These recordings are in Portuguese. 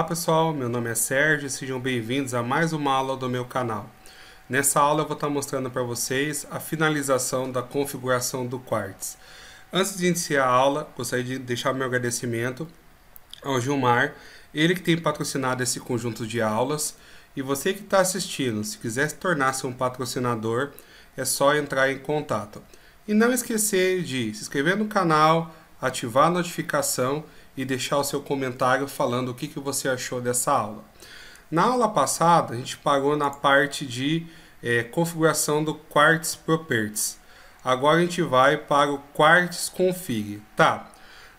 Olá pessoal, meu nome é Sérgio e sejam bem-vindos a mais uma aula do meu canal. Nessa aula eu vou estar mostrando para vocês a finalização da configuração do Quartz. Antes de iniciar a aula, gostaria de deixar meu agradecimento ao Gilmar, ele que tem patrocinado esse conjunto de aulas. E você que está assistindo, se quiser se tornar-se um patrocinador, é só entrar em contato. E não esquecer de se inscrever no canal, ativar a notificação e deixar o seu comentário falando o que, que você achou dessa aula. Na aula passada, a gente parou na parte de é, configuração do Quartz Properties. Agora a gente vai para o Quartz Config. Tá,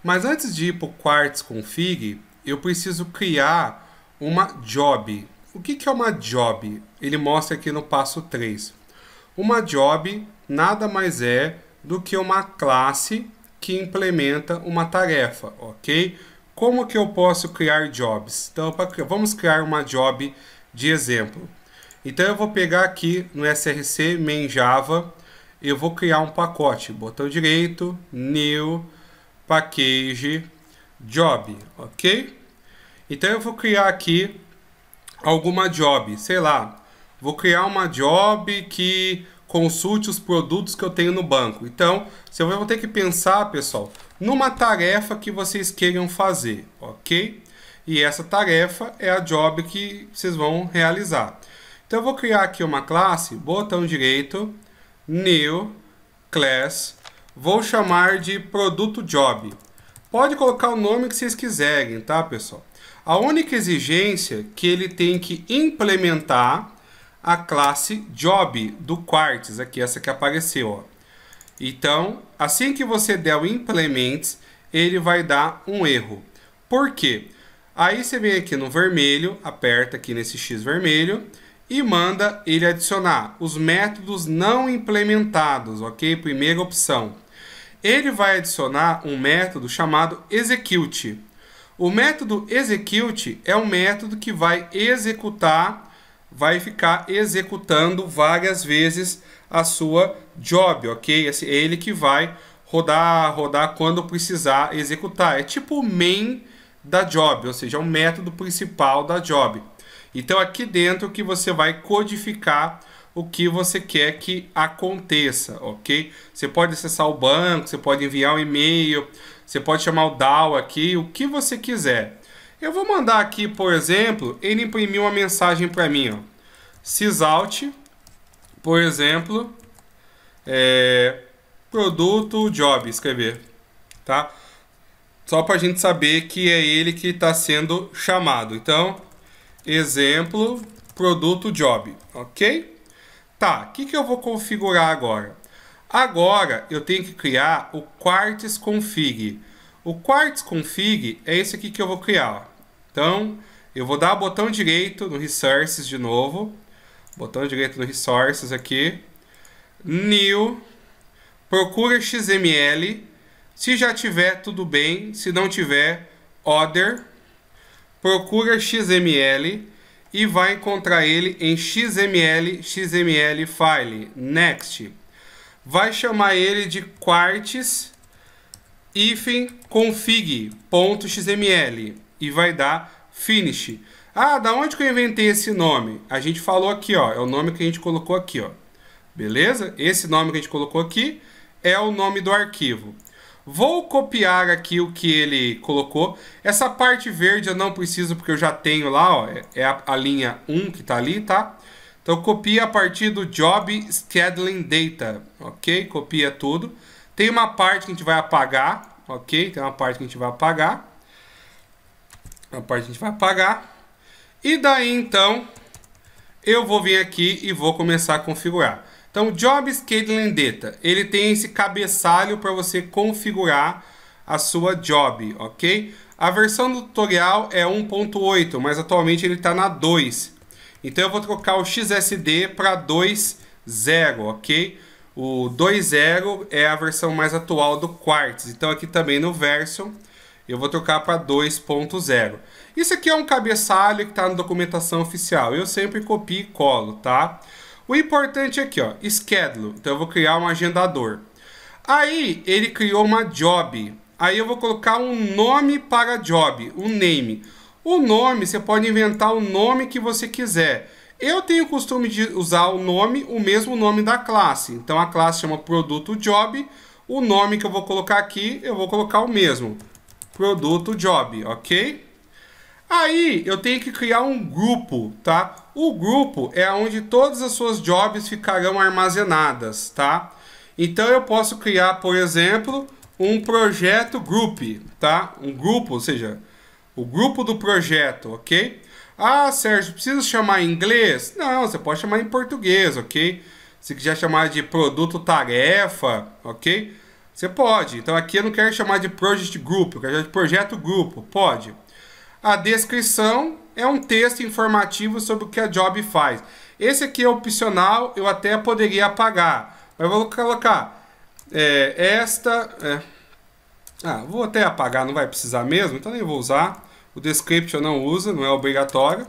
mas antes de ir para o Quartz Config, eu preciso criar uma job. O que, que é uma job? Ele mostra aqui no passo 3. Uma job nada mais é do que uma classe que implementa uma tarefa, ok? Como que eu posso criar jobs? Então, pra, vamos criar uma job de exemplo. Então, eu vou pegar aqui no src main java, eu vou criar um pacote, botão direito, new, package, job, ok? Então, eu vou criar aqui alguma job, sei lá, vou criar uma job que consulte os produtos que eu tenho no banco. Então, você vai ter que pensar, pessoal, numa tarefa que vocês queiram fazer, ok? E essa tarefa é a job que vocês vão realizar. Então, eu vou criar aqui uma classe, botão direito, new class, vou chamar de produto job. Pode colocar o nome que vocês quiserem, tá, pessoal? A única exigência que ele tem que implementar a classe job do Quartz, aqui essa que apareceu. Ó. Então, assim que você der o implements ele vai dar um erro. Por quê? Aí você vem aqui no vermelho, aperta aqui nesse X vermelho e manda ele adicionar os métodos não implementados, ok? Primeira opção. Ele vai adicionar um método chamado execute. O método execute é um método que vai executar vai ficar executando várias vezes a sua job, ok? É ele que vai rodar, rodar quando precisar executar. É tipo o main da job, ou seja, é o método principal da job. Então aqui dentro que você vai codificar o que você quer que aconteça, ok? Você pode acessar o banco, você pode enviar um e-mail, você pode chamar o DAO aqui, o que você quiser. Eu vou mandar aqui, por exemplo, ele imprimir uma mensagem para mim. Ó. Cisalt, por exemplo, é, produto job, escrever. Tá? Só para a gente saber que é ele que está sendo chamado. Então, exemplo, produto job, ok? Tá, o que, que eu vou configurar agora? Agora eu tenho que criar o Quartz Config. O Quartz Config é esse aqui que eu vou criar. Então, eu vou dar botão direito no Resources de novo. Botão direito no Resources aqui. New. Procura XML. Se já tiver, tudo bem. Se não tiver, Other. Procura XML e vai encontrar ele em XML, XML file. Next. Vai chamar ele de quartz config.xml e vai dar finish. Ah, da onde que eu inventei esse nome? A gente falou aqui, ó, é o nome que a gente colocou aqui, ó. Beleza? Esse nome que a gente colocou aqui é o nome do arquivo. Vou copiar aqui o que ele colocou. Essa parte verde eu não preciso porque eu já tenho lá, ó, é, é a, a linha 1 que está ali, tá? Então copia a partir do job scheduling data, OK? Copia tudo. Tem uma parte que a gente vai apagar, OK? Tem uma parte que a gente vai apagar a parte a gente vai apagar. E daí então eu vou vir aqui e vou começar a configurar. Então o Job Lendeta, ele tem esse cabeçalho para você configurar a sua job, ok? A versão do tutorial é 1.8, mas atualmente ele está na 2. Então eu vou trocar o XSD para 2.0, ok? O 2.0 é a versão mais atual do Quartz. Então aqui também no version eu vou trocar para 2.0. Isso aqui é um cabeçalho que está na documentação oficial. Eu sempre copio e colo, tá? O importante é aqui, ó, schedule. Então eu vou criar um agendador. Aí ele criou uma job. Aí eu vou colocar um nome para a job, um name. O nome, você pode inventar o nome que você quiser. Eu tenho o costume de usar o nome, o mesmo nome da classe. Então a classe chama produto job. O nome que eu vou colocar aqui, eu vou colocar o mesmo produto job, ok? Aí eu tenho que criar um grupo, tá? O grupo é onde todas as suas jobs ficarão armazenadas, tá? Então eu posso criar, por exemplo, um projeto group, tá? Um grupo, ou seja, o grupo do projeto, ok? Ah, Sérgio, precisa chamar em inglês? Não, você pode chamar em português, ok? Se quiser chamar de produto tarefa, ok? Você pode. Então aqui eu não quero chamar de project group, eu quero chamar de projeto grupo. Pode. A descrição é um texto informativo sobre o que a job faz. Esse aqui é opcional, eu até poderia apagar. Mas vou colocar é, esta. É. ah, vou até apagar, não vai precisar mesmo, então nem vou usar. O description não usa, não é obrigatório.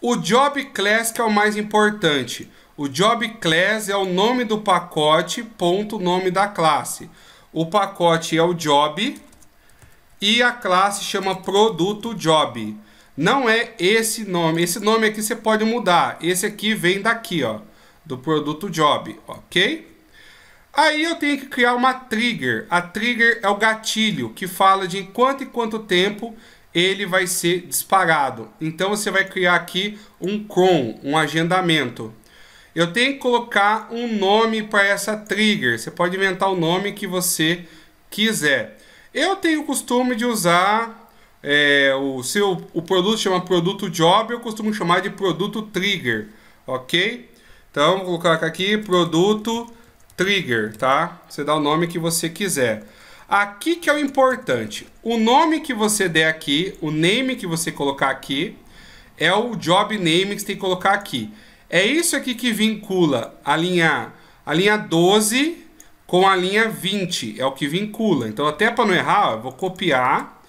O job class que é o mais importante. O job class é o nome do pacote ponto nome da classe. O pacote é o job e a classe chama produto job. Não é esse nome. Esse nome aqui você pode mudar. Esse aqui vem daqui, ó, do produto job, ok? Aí eu tenho que criar uma trigger. A trigger é o gatilho que fala de em quanto e quanto tempo ele vai ser disparado. Então você vai criar aqui um cron, um agendamento. Eu tenho que colocar um nome para essa trigger. Você pode inventar o nome que você quiser. Eu tenho o costume de usar é, o seu o produto chama produto job, eu costumo chamar de produto trigger, ok? Então vou colocar aqui produto trigger, tá? Você dá o nome que você quiser. Aqui que é o importante. O nome que você der aqui, o name que você colocar aqui, é o job name que você tem que colocar aqui. É isso aqui que vincula a linha, a linha 12 com a linha 20. É o que vincula. Então, até para não errar, ó, vou copiar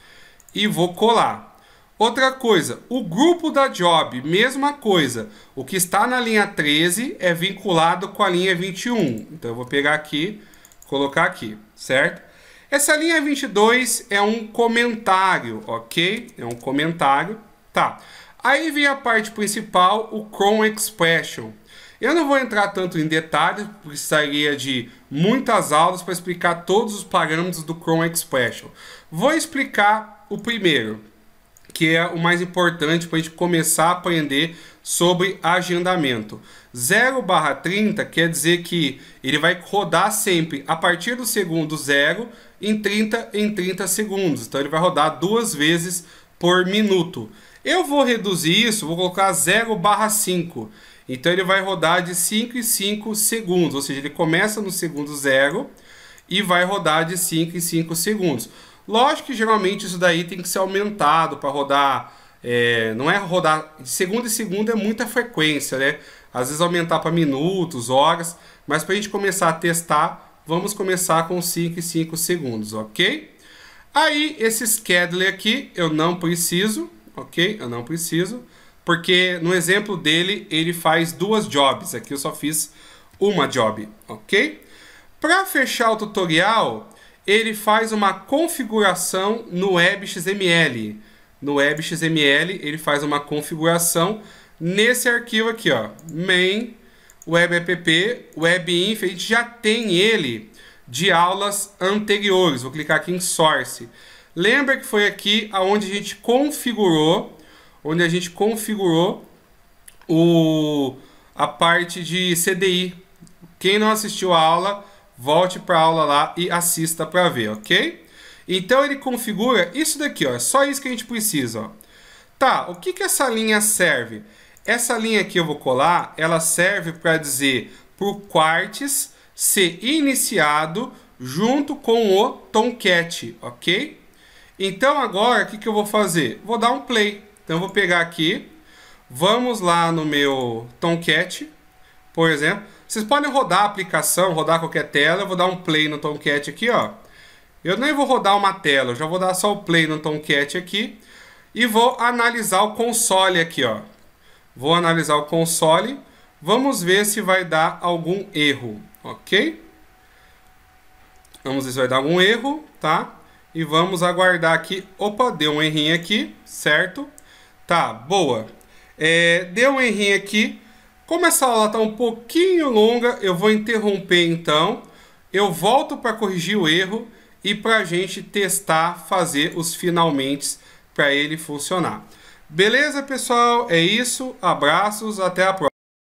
e vou colar. Outra coisa, o grupo da job, mesma coisa. O que está na linha 13 é vinculado com a linha 21. Então, eu vou pegar aqui, colocar aqui, certo? Essa linha 22 é um comentário, ok? É um comentário. Tá. Aí vem a parte principal, o Chrome Expression. Eu não vou entrar tanto em detalhes, precisaria de muitas aulas para explicar todos os parâmetros do Chrome Expression. Vou explicar o primeiro, que é o mais importante para a gente começar a aprender sobre agendamento. 0 30 quer dizer que ele vai rodar sempre a partir do segundo zero em 30 em 30 segundos. Então ele vai rodar duas vezes por minuto. Eu vou reduzir isso, vou colocar 0 barra 5. Então ele vai rodar de 5 em 5 segundos, ou seja, ele começa no segundo zero e vai rodar de 5 em 5 segundos. Lógico que geralmente isso daí tem que ser aumentado para rodar, é, não é rodar, de segundo em segundo é muita frequência, né? Às vezes aumentar para minutos, horas, mas para a gente começar a testar, vamos começar com 5 em 5 segundos, ok? Aí esse scheduler aqui eu não preciso, ok? Eu não preciso, porque no exemplo dele ele faz duas jobs, aqui eu só fiz uma job, ok? Para fechar o tutorial, ele faz uma configuração no WebXML. No WebXML ele faz uma configuração nesse arquivo aqui, ó, main webapp webinf, a gente já tem ele de aulas anteriores. Vou clicar aqui em source. Lembra que foi aqui aonde a gente configurou, onde a gente configurou o, a parte de CDI. Quem não assistiu a aula, volte para a aula lá e assista para ver, ok? Então ele configura isso daqui, ó, é só isso que a gente precisa. Ó. Tá, o que, que essa linha serve? Essa linha aqui eu vou colar, ela serve para dizer para o Quartz ser iniciado junto com o Tomcat, ok? Então agora o que, que eu vou fazer? Vou dar um play. Então vou pegar aqui, vamos lá no meu Tomcat, por exemplo. Vocês podem rodar a aplicação, rodar qualquer tela. Eu vou dar um play no Tomcat aqui, ó. Eu nem vou rodar uma tela, eu já vou dar só o play no Tomcat aqui. E vou analisar o console aqui, ó. Vou analisar o console. Vamos ver se vai dar algum erro, ok? Vamos ver se vai dar algum erro, tá? e vamos aguardar aqui. Opa, deu um errinho aqui, certo? Tá, boa. É, deu um errinho aqui. Como essa aula está um pouquinho longa, eu vou interromper então. Eu volto para corrigir o erro e para a gente testar fazer os finalmente para ele funcionar. Beleza, pessoal? É isso. Abraços, até a próxima.